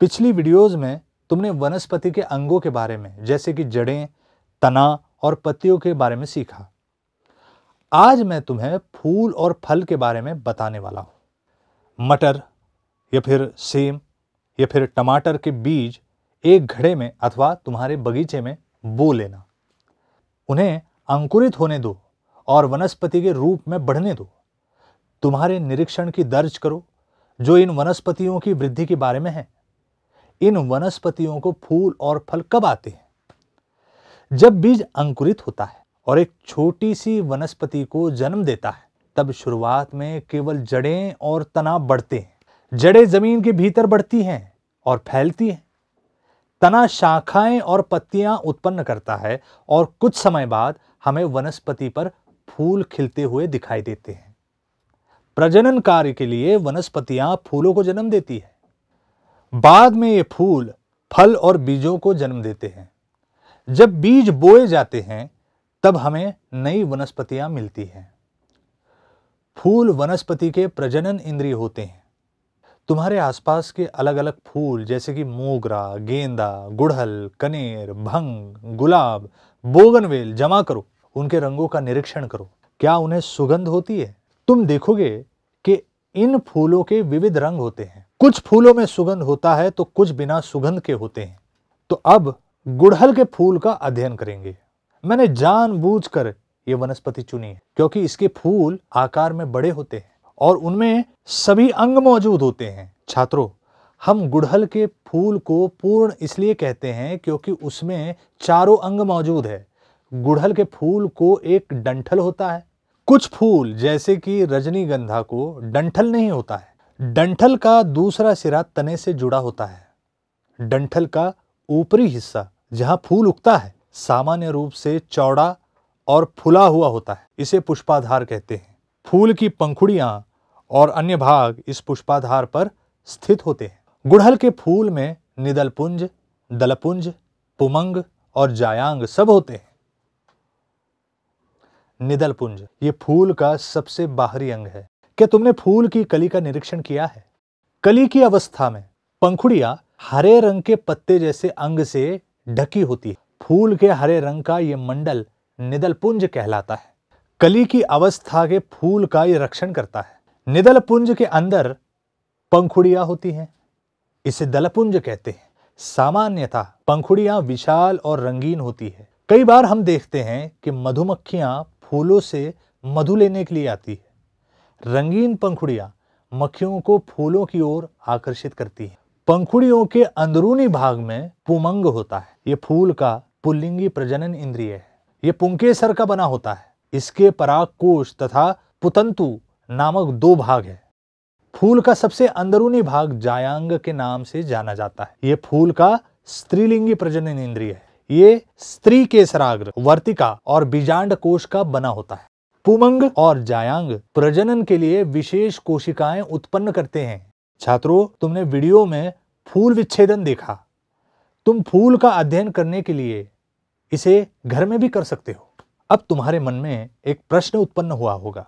पिछली वीडियोस में तुमने वनस्पति के अंगों के बारे में जैसे कि जड़ें तना और पत्तियों के बारे में सीखा आज मैं तुम्हें फूल और फल के बारे में बताने वाला हूँ मटर या फिर सेम या फिर टमाटर के बीज एक घड़े में अथवा तुम्हारे बगीचे में बो लेना उन्हें अंकुरित होने दो और वनस्पति के रूप में बढ़ने दो तुम्हारे निरीक्षण की दर्ज करो जो इन वनस्पतियों की वृद्धि के बारे में है इन वनस्पतियों को फूल और फल कब आते हैं जब बीज अंकुरित होता है और एक छोटी सी वनस्पति को जन्म देता है तब शुरुआत में केवल जड़ें और तना बढ़ते हैं जड़ें जमीन के भीतर बढ़ती हैं और फैलती हैं तना शाखाएं और पत्तियां उत्पन्न करता है और कुछ समय बाद हमें वनस्पति पर फूल खिलते हुए दिखाई देते हैं प्रजनन कार्य के लिए वनस्पतियां फूलों को जन्म देती है बाद में ये फूल फल और बीजों को जन्म देते हैं जब बीज बोए जाते हैं तब हमें नई वनस्पतियां मिलती हैं फूल वनस्पति के प्रजनन इंद्रिय होते हैं तुम्हारे आसपास के अलग अलग फूल जैसे कि मोगरा गेंदा गुड़हल कनेर भंग गुलाब बोगनवेल जमा करो उनके रंगों का निरीक्षण करो क्या उन्हें सुगंध होती है तुम देखोगे कि इन फूलों के विविध रंग होते हैं कुछ फूलों में सुगंध होता है तो कुछ बिना सुगंध के होते हैं तो अब गुड़हल के फूल का अध्ययन करेंगे मैंने जानबूझकर ये वनस्पति चुनी है क्योंकि इसके फूल आकार में बड़े होते हैं और उनमें सभी अंग मौजूद होते हैं छात्रों हम गुड़हल के फूल को पूर्ण इसलिए कहते हैं क्योंकि उसमें चारों अंग मौजूद है गुड़हल के फूल को एक डंठल होता है कुछ फूल जैसे कि रजनीगंधा को डंठल नहीं होता है डंठल का दूसरा सिरा तने से जुड़ा होता है डंठल का ऊपरी हिस्सा जहां फूल उगता है सामान्य रूप से चौड़ा और फुला हुआ होता है इसे पुष्पाधार कहते हैं फूल की पंखुड़ियां और अन्य भाग इस पुष्पाधार पर स्थित होते हैं गुड़हल के फूल में निदलपुंज दलपुंज पुमंग और जायांग सब होते हैं निदलपुंज ये फूल का सबसे बाहरी अंग है क्या तुमने फूल की कली का निरीक्षण किया है कली की अवस्था में पंखुड़िया हरे रंग के पत्ते जैसे अंग से ढकी होती है फूल के हरे रंग का यह मंडल निदल पुंज कहलाता है कली की अवस्था के फूल का यह रक्षण करता है निदल पुंज के अंदर पंखुड़िया होती हैं इसे दलपुंज कहते हैं सामान्यतः पंखुड़ियां विशाल और रंगीन होती है कई बार हम देखते हैं कि मधुमक्खियां फूलों से मधु लेने के लिए आती है रंगीन पंखुड़ियाँ मक्खियों को फूलों की ओर आकर्षित करती हैं पंखुड़ियों के अंदरूनी भाग में पुमंग होता है ये फूल का पुल्लिंगी प्रजनन इंद्रिय है ये पुंकेसर का बना होता है इसके पराग कोश तथा पुतंतु नामक दो भाग है फूल का सबसे अंदरूनी भाग जायांग के नाम से जाना जाता है ये फूल का स्त्रीलिंगी प्रजनन इंद्रिय है ये स्त्री केसराग्र वर्तिका और बीजांड कोश का बना होता है पुमंग और जायांग प्रजनन के लिए विशेष कोशिकाएं उत्पन्न करते हैं छात्रों तुमने वीडियो में फूल विच्छेदन देखा तुम फूल का अध्ययन करने के लिए इसे घर में भी कर सकते हो अब तुम्हारे मन में एक प्रश्न उत्पन्न हुआ होगा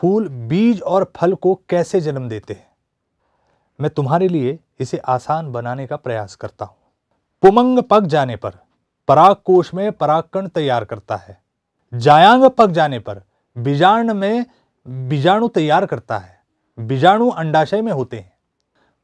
फूल बीज और फल को कैसे जन्म देते हैं मैं तुम्हारे लिए इसे आसान बनाने का प्रयास करता हूं पुमंग पक जाने पर पराग कोश में पराग कण तैयार करता है जायांग पक जाने पर बीजाण में बीजाणु तैयार करता है बीजाणु अंडाशय में होते हैं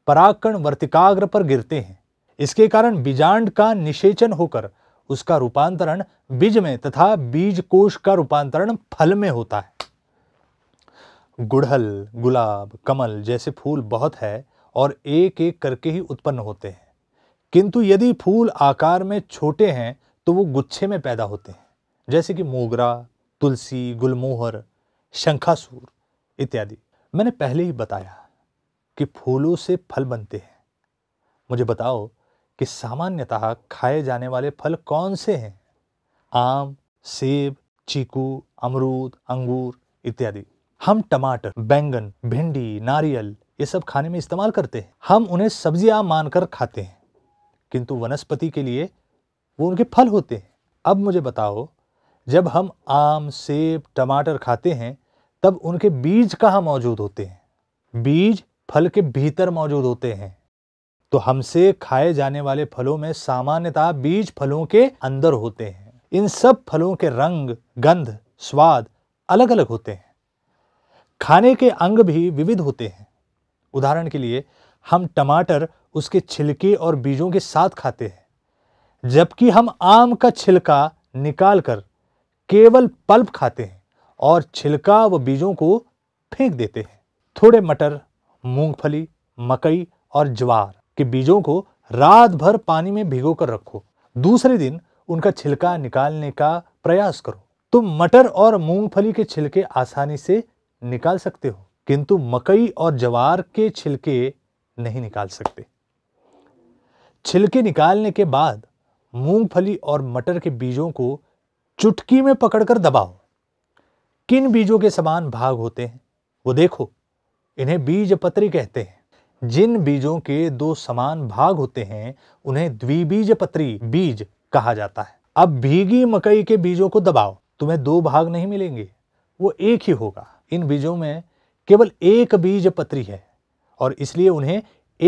परागकण वर्तिकाग्र पर गिरते हैं इसके कारण बीजाण का निषेचन होकर उसका रूपांतरण बीज में तथा बीज कोश का रूपांतरण फल में होता है गुड़हल गुलाब कमल जैसे फूल बहुत है और एक एक करके ही उत्पन्न होते हैं किंतु यदि फूल आकार में छोटे हैं तो वो गुच्छे में पैदा होते हैं जैसे कि मोगरा तुलसी गुलमोहर शंखासुर इत्यादि मैंने पहले ही बताया कि फूलों से फल बनते हैं मुझे बताओ कि सामान्यतः खाए जाने वाले फल कौन से हैं आम सेब चीकू अमरूद अंगूर इत्यादि हम टमाटर बैंगन भिंडी नारियल ये सब खाने में इस्तेमाल करते हैं हम उन्हें सब्जियां मानकर खाते हैं किंतु वनस्पति के लिए वो उनके फल होते हैं अब मुझे बताओ जब हम आम सेब टमाटर खाते हैं तब उनके बीज कहाँ मौजूद होते हैं बीज फल के भीतर मौजूद होते हैं तो हमसे खाए जाने वाले फलों में सामान्यतः बीज फलों के अंदर होते हैं इन सब फलों के रंग गंध स्वाद अलग अलग होते हैं खाने के अंग भी विविध होते हैं उदाहरण के लिए हम टमाटर उसके छिलके और बीजों के साथ खाते हैं जबकि हम आम का छिलका निकाल कर केवल पल्प खाते हैं और छिलका व बीजों को फेंक देते हैं थोड़े मटर मूंगफली मकई और ज्वार के बीजों को रात भर पानी में भिगो कर रखो दूसरे दिन उनका छिलका निकालने का प्रयास करो तुम मटर और मूंगफली के छिलके आसानी से निकाल सकते हो किंतु मकई और ज्वार के छिलके नहीं निकाल सकते छिलके निकालने के बाद मूंगफली और मटर के बीजों को चुटकी में पकड़कर दबाओ किन बीजों के समान भाग होते हैं वो देखो इन्हें बीज पत्री कहते हैं जिन बीजों के दो समान भाग होते हैं उन्हें द्विबीज पत्री बीज कहा जाता है अब भीगी मकई के बीजों को दबाओ तुम्हें दो भाग नहीं मिलेंगे वो एक ही होगा इन बीजों में केवल एक बीज पत्री है और इसलिए उन्हें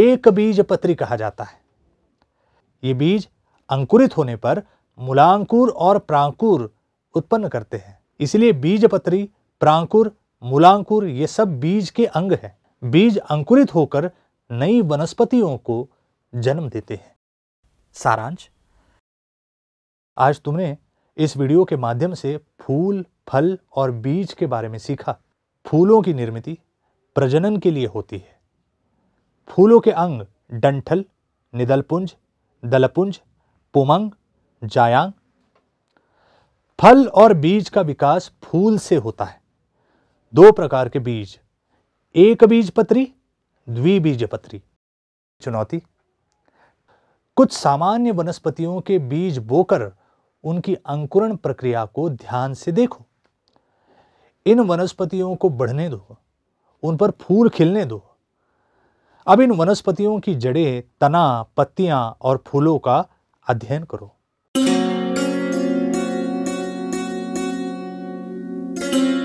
एक बीज पत्री कहा जाता है ये बीज अंकुरित होने पर मूलांकुर और प्रांकुर उत्पन्न करते हैं इसलिए बीजपत्री प्रांकुर मूलांकुर ये सब बीज के अंग हैं बीज अंकुरित होकर नई वनस्पतियों को जन्म देते हैं सारांश आज तुमने इस वीडियो के माध्यम से फूल फल और बीज के बारे में सीखा फूलों की निर्मित प्रजनन के लिए होती है फूलों के अंग डंठल निदलपुंज दलपुंज पुमंग जायांग फल और बीज का विकास फूल से होता है दो प्रकार के बीज एक बीज पत्री द्विबीज पत्री चुनौती कुछ सामान्य वनस्पतियों के बीज बोकर उनकी अंकुरण प्रक्रिया को ध्यान से देखो इन वनस्पतियों को बढ़ने दो उन पर फूल खिलने दो अब इन वनस्पतियों की जड़ें तना पत्तियां और फूलों का अध्ययन करो Thank you.